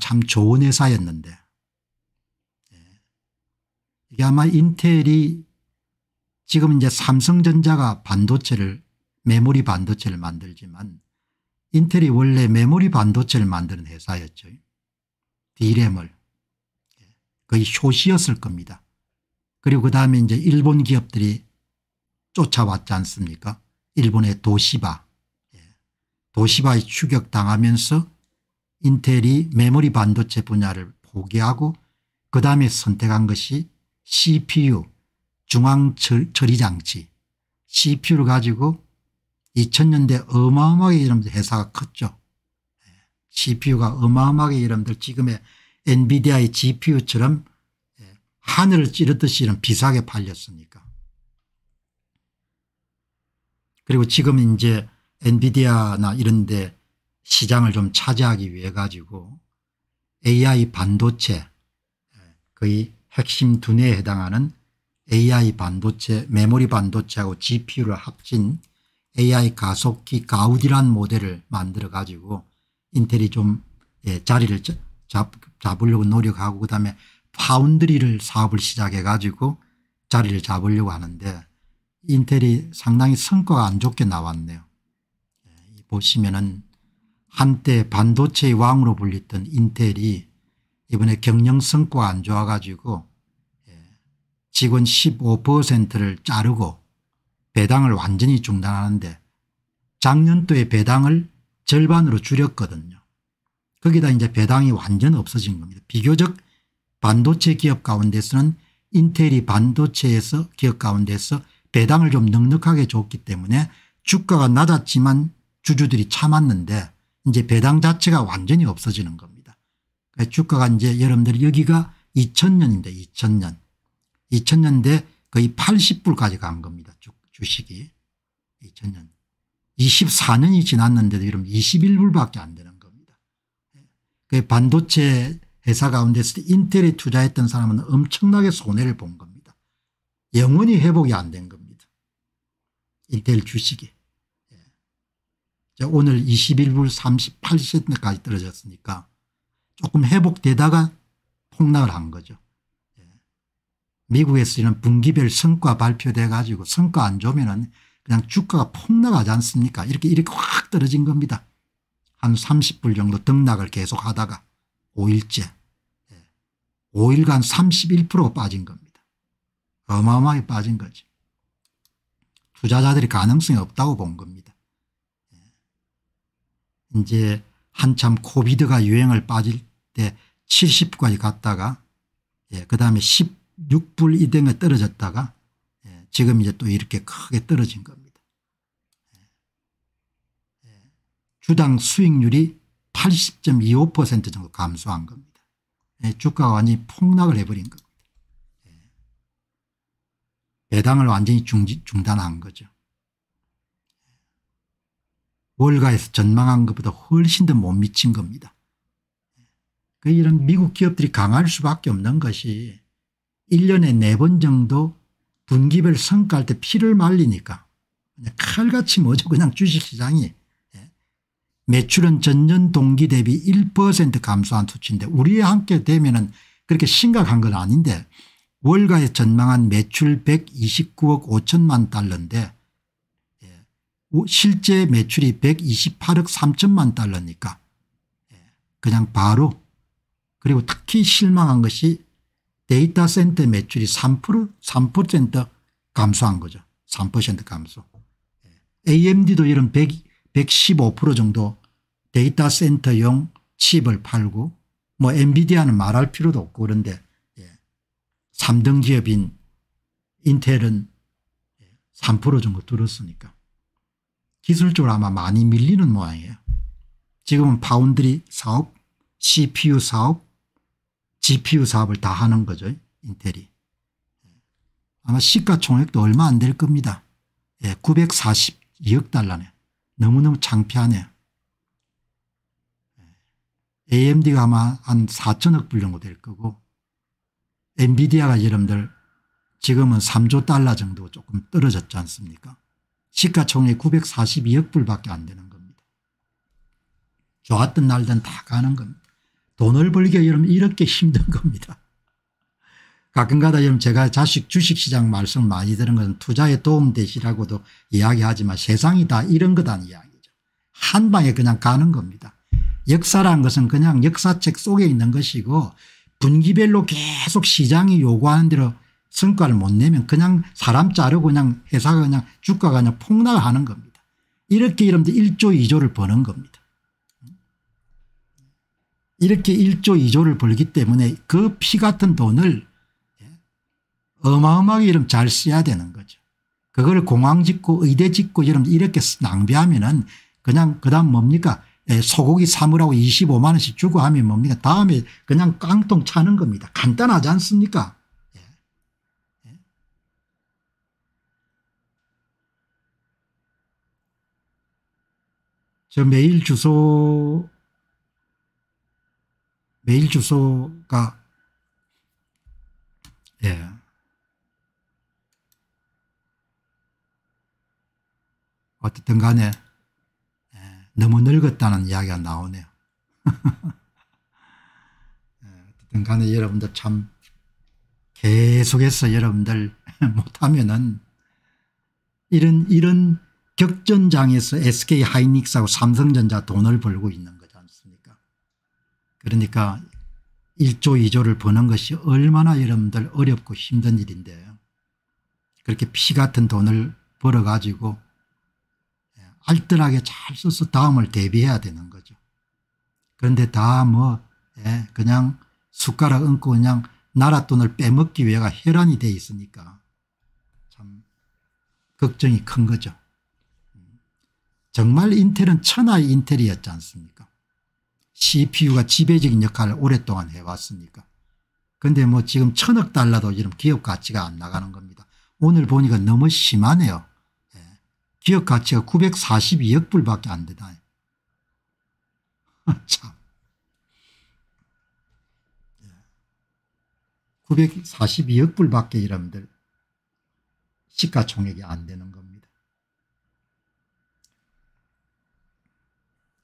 참 좋은 회사였는데 예. 이게 아마 인텔이 지금 이제 삼성전자가 반도체를 메모리 반도체를 만들지만 인텔이 원래 메모리 반도체를 만드는 회사였죠. 디램을 예. 거의 쇼시였을 겁니다. 그리고 그다음에 이제 일본 기업들이 쫓아왔지 않습니까? 일본의 도시바. 예. 도시바에 추격당하면서 인텔이 메모리 반도체 분야를 포기하고 그 다음에 선택한 것이 CPU 중앙처리장치 CPU를 가지고 2000년대 어마어마하게 이름들 회사가 컸죠. CPU가 어마어마하게 이름들 지금의 엔비디아의 GPU처럼 예, 하늘을 찌르듯이 이런 비싸게 팔렸으니까. 그리고 지금 이제 엔비디아나 이런 데 시장을 좀 차지하기 위해 가지고 AI 반도체 거의 핵심 두뇌에 해당하는 AI 반도체 메모리 반도체하고 GPU를 합친 AI 가속기 가우디란 모델을 만들어 가지고 인텔이 좀 예, 자리를 잡, 잡으려고 노력하고 그다음에 파운드리를 사업을 시작해 가지고 자리를 잡으려고 하는데 인텔이 상당히 성과가 안 좋게 나왔네요. 예, 보시면은 한때 반도체의 왕으로 불리던 인텔이 이번에 경영 성과가 안 좋아가지고 예, 직원 15%를 자르고 배당을 완전히 중단하는데 작년도에 배당을 절반으로 줄였거든요. 거기다 이제 배당이 완전 없어진 겁니다. 비교적 반도체 기업 가운데서는 인텔이 반도체에서 기업 가운데서 배당을 좀 넉넉하게 줬기 때문에 주가가 낮았지만 주주들이 참았는데 이제 배당 자체가 완전히 없어지는 겁니다. 그러니까 주가가 이제 여러분들 여기가 2000년인데 2000년. 2000년대 거의 80불까지 간 겁니다. 주, 식이 2000년. 24년이 지났는데도 이러면 21불밖에 안 되는 겁니다. 예. 그 반도체 회사 가운데서 인텔에 투자했던 사람은 엄청나게 손해를 본 겁니다. 영원히 회복이 안 된 겁니다. 인텔 주식이. 오늘 21불 38센트까지 떨어졌으니까 조금 회복되다가 폭락을 한 거죠. 예. 미국에서는 분기별 성과 발표돼 가지고 성과 안 좋으면 그냥 주가가 폭락하지 않습니까 이렇게 이렇게 확 떨어진 겁니다. 한 30불 정도 등락을 계속하다가 5일째 5일간 31% 빠진 겁니다. 어마어마하게 빠진 거죠 투자자들이 가능성이 없다고 본 겁니다. 이제 한참 코비드가 유행을 빠질 때 70까지 갔다가 예, 그 다음에 16불 이등에 떨어졌다가 예, 지금 이제 또 이렇게 크게 떨어진 겁니다. 예, 예. 주당 수익률이 80.25% 정도 감소한 겁니다. 예, 주가가 완전히 폭락을 해버린 겁니다. 예. 배당을 완전히 중지, 중단한 거죠. 월가에서 전망한 것보다 훨씬 더 못 미친 겁니다. 그 이런 미국 기업들이 강할 수밖에 없는 것이 1년에 4번 정도 분기별 성과할 때 피를 말리니까 칼같이 뭐죠 그냥 주식시장이 예. 매출은 전년 동기 대비 1% 감소한 수치인데 우리와 함께 되면 은 그렇게 심각한 건 아닌데 월가에 전망한 매출 129억 5천만 달러인데 실제 매출이 128억 3천만 달러니까 예, 그냥 바로 그리고 특히 실망한 것이 데이터 센터 매출이 3% 3% 감소한 거죠. 3% 감소. AMD도 예, 이런 1 0 115% 정도 데이터 센터용 칩을 팔고 뭐 엔비디아는 말할 필요도 없고 그런데 3등 예, 기업인 인텔은 3% 정도 들었으니까 기술적으로 아마 많이 밀리는 모양이에요. 지금은 파운드리 사업, CPU 사업, GPU 사업을 다 하는 거죠. 인텔이. 아마 시가총액도 얼마 안 될 겁니다. 예, 942억 달러네. 너무너무 창피하네요. AMD가 예. 아마 한 4천억 불 정도 될 거고 엔비디아가 여러분들 지금은 3조 달러 정도 조금 떨어졌지 않습니까 시가총액 942억 불밖에 안 되는 겁니다. 좋았던 날든 다 가는 겁니다. 돈을 벌기가 여러분 이렇게 힘든 겁니다. 가끔가다 여러분 제가 자식 주식시장 말씀 많이 드는 것은 투자에 도움되시라고도 이야기하지만 세상이 다 이런 거단 이야기죠. 한 방에 그냥 가는 겁니다. 역사란 것은 그냥 역사책 속에 있는 것이고 분기별로 계속 시장이 요구하는 대로 성과를 못 내면 그냥 사람 자르고 그냥 회사가 그냥 주가가 그냥 폭락하는 겁니다. 이렇게 이러분 1조 2조를 버는 겁니다. 이렇게 1조 2조를 벌기 때문에 그 피 같은 돈을 예, 어마어마하게 이름 잘 써야 되는 거죠. 그걸 공항 짓고 의대 짓고 이런 이렇게 낭비하면은 그냥 그다음 뭡니까 예, 소고기 사물하고 25만 원씩 주고 하면 뭡니까 다음에 그냥 깡통 차는 겁니다. 간단하지 않습니까? 저 메일 주소 메일 주소가 예. 어쨌든 간에 예, 너무 늙었다는 이야기가 나오네요. 예, 어쨌든 간에 여러분들 참 계속해서 여러분들 못하면은 이런 이런 격전장에서 SK 하이닉스하고 삼성전자 돈을 벌고 있는 거지 않습니까 그러니까 1조 2조를 버는 것이 얼마나 여러분들 어렵고 힘든 일인데 그렇게 피 같은 돈을 벌어가지고 예, 알뜰하게 잘 써서 다음을 대비해야 되는 거죠. 그런데 다뭐 예, 그냥 숟가락 얹고 그냥 나라 돈을 빼먹기 위해가 혈안이 돼 있으니까 참 걱정이 큰 거죠. 정말 인텔은 천하의 인텔이었지 않습니까 CPU가 지배적인 역할을 오랫동안 해왔으니까 근데 뭐 지금 천억 달러도 지금 기업 가치가 안 나가는 겁니다. 오늘 보니까 너무 심하네요. 예. 기업 가치가 942억 불밖에 안 되다. 참. 942억 예. 불밖에 여러분들 시가총액이 안 되는 겁니다.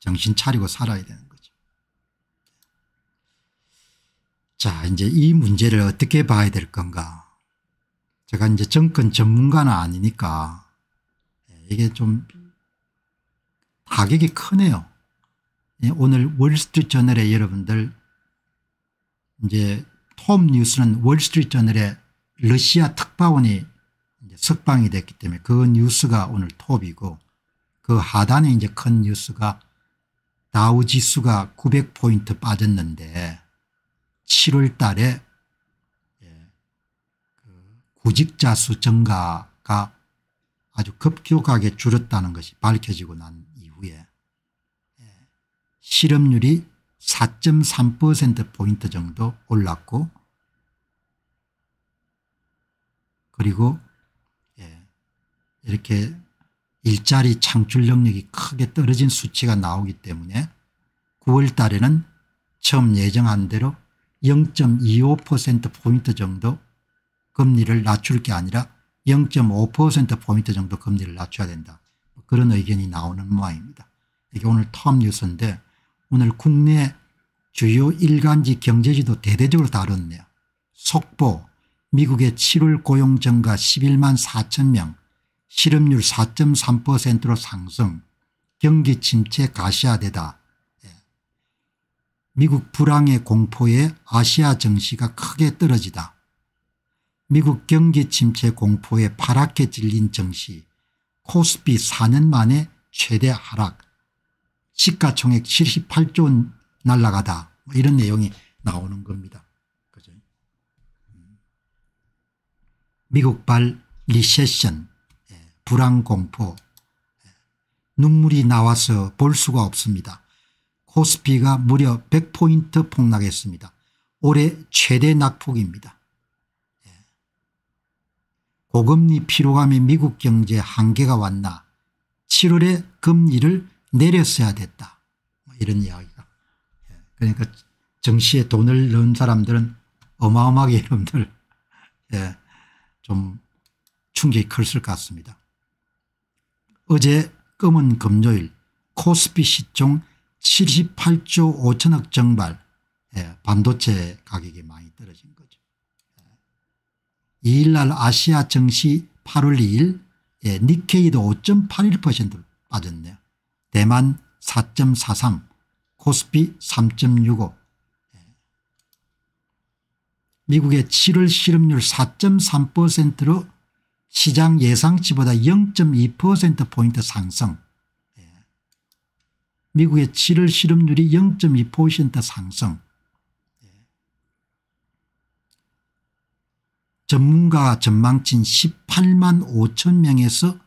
정신 차리고 살아야 되는 거죠. 자 이제 이 문제를 어떻게 봐야 될 건가 제가 이제 정권 전문가는 아니니까 이게 좀 타격이 크네요. 예, 오늘 월스트리트저널에 여러분들 이제 톰 뉴스는 월스트리트저널에 러시아 특파원이 석방이 됐기 때문에 그 뉴스가 오늘 톱이고 그 하단에 이제 큰 뉴스가 다우 지수가 900포인트 빠졌는데 7월 달에 예, 그 구직자 수 증가가 아주 급격하게 줄었다는 것이 밝혀지고 난 이후에 예, 실업률이 4.3%포인트 정도 올랐고 그리고 예, 이렇게 일자리 창출 능력이 크게 떨어진 수치가 나오기 때문에 9월 달에는 처음 예정한 대로 0.25%포인트 정도 금리를 낮출 게 아니라 0.5%포인트 정도 금리를 낮춰야 된다. 뭐 그런 의견이 나오는 모양입니다. 이게 오늘 텀 뉴스인데 오늘 국내 주요 일간지 경제지도 대대적으로 다뤘네요. 속보 미국의 7월 고용 증가 11만 4천 명 실업률 4.3%로 상승 경기 침체 가시화되다 예. 미국 불황의 공포에 아시아 정시가 크게 떨어지다. 미국 경기 침체 공포에 파랗게 질린 정시 코스피 4년 만에 최대 하락 시가총액 78조 원 날라가다 뭐 이런 내용이 나오는 겁니다. 그죠? 음. 미국발 리세션 불안 공포 눈물이 나와서 볼 수가 없습니다. 코스피가 무려 100포인트 폭락했습니다. 올해 최대 낙폭입니다. 예. 고금리 피로감에 미국 경제 한계가 왔나 7월에 금리를 내렸어야 됐다 뭐 이런 이야기가 예. 그러니까 정시에 돈을 넣은 사람들은 어마어마하게 여러분들 예, 좀 충격이 컸을 것 같습니다. 어제 검은 금요일 코스피 시총 78조 5천억 정발 예, 반도체 가격이 많이 떨어진 거죠. 2일 예. 날 아시아 증시 8월 2일 예, 니케이도 5.81% 빠졌네요. 대만 4.43 코스피 3.65 예. 미국의 7월 실업률 4.3%로 시장 예상치보다 0.2%포인트 상승. 예. 미국의 7월 실업률이 0.2% 상승. 예. 전문가 전망친 18만 5천 명에서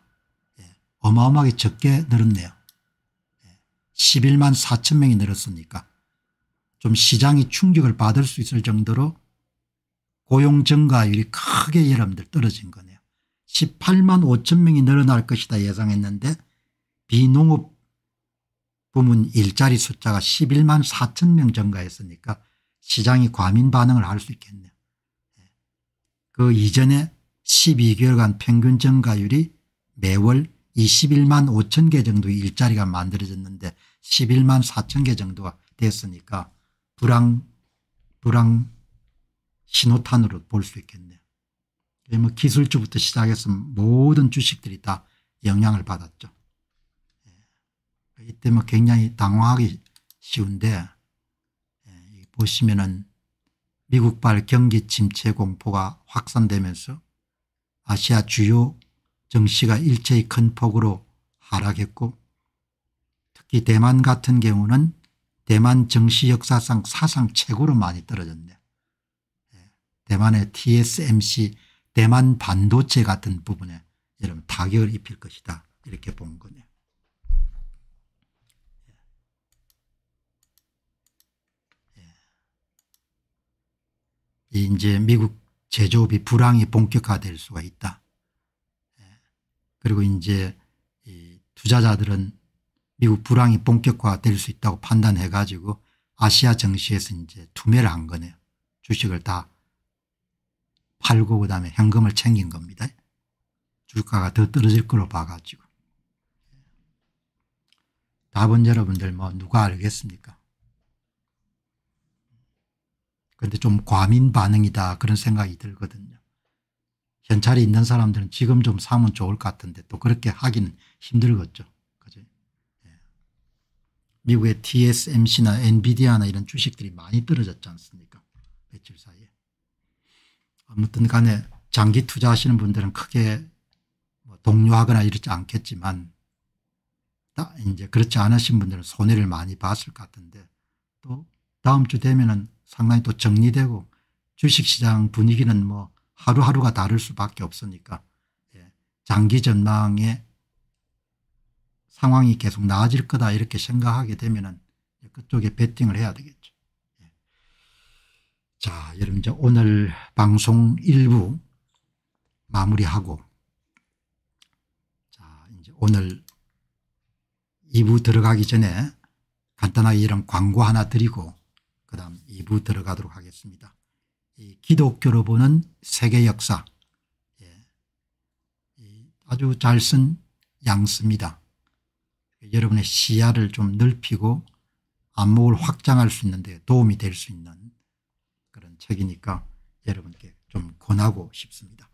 예, 어마어마하게 적게 늘었네요. 11만 4천 명이 늘었으니까 좀 시장이 충격을 받을 수 있을 정도로 고용 증가율이 크게 여러분들 떨어진 거네요. 18만 5천 명이 늘어날 것이다 예상했는데 비농업 부문 일자리 숫자가 11만 4천 명 증가했으니까 시장이 과민 반응을 할 수 있겠네요. 그 이전에 12개월간 평균 증가율이 매월 21만 5천 개정도 일자리가 만들어졌는데 11만 4천 개 정도가 됐으니까 불황, 불황 신호탄으로 볼 수 있겠네요. 예, 뭐 기술주부터 시작해서 모든 주식들이 다 영향을 받았죠. 예, 이때 뭐 굉장히 당황하기 쉬운데 예, 보시면은 미국발 경기 침체 공포가 확산되면서 아시아 주요 증시가 일제히 큰 폭으로 하락했고 특히 대만 같은 경우는 대만 증시 역사상 사상 최고로 많이 떨어졌네요. 대만의 TSMC 대만 반도체 같은 부분에 여러분 타격을 입힐 것이다. 이렇게 본 거네요. 예. 예. 이제 미국 제조업이 불황이 본격화될 수가 있다. 예. 그리고 이제 투자자들은 미국 불황이 본격화될 수 있다고 판단해 가지고 아시아 정시에서 이제 투매를 한 거네요. 주식을 다 팔고 그다음에 현금을 챙긴 겁니다. 주가가 더 떨어질 걸로 봐가지고. 답은 여러분들 뭐 누가 알겠습니까? 그런데 좀 과민 반응이다 그런 생각이 들거든요. 현찰이 있는 사람들은 지금 좀 사면 좋을 것 같은데 또 그렇게 하기는 힘들겠죠. 그죠? 예. 미국의 TSMC나 엔비디아나 이런 주식들이 많이 떨어졌지 않습니까? 며칠 사이. 아무튼 간에 장기 투자하시는 분들은 크게 뭐 동요하거나 이렇지 않겠지만 이제 그렇지 않으신 분들은 손해를 많이 봤을 것 같은데 또 다음 주 되면은 상당히 또 정리되고 주식시장 분위기는 뭐 하루하루가 다를 수밖에 없으니까 예, 장기 전망의 상황이 계속 나아질 거다 이렇게 생각하게 되면은 그쪽에 베팅을 해야 되겠죠. 자, 여러분 이제 오늘 방송 일부 마무리하고 자, 이제 오늘 2부 들어가기 전에 간단하게 이런 광고 하나 드리고 그다음 2부 들어가도록 하겠습니다. 이 기독교로 보는 세계 역사 예. 아주 잘 쓴양수입니다 여러분의 시야를 좀 넓히고 안목을 확장할 수 있는데 도움이 될 수 있는 책이니까 여러분께 좀 권하고 싶습니다.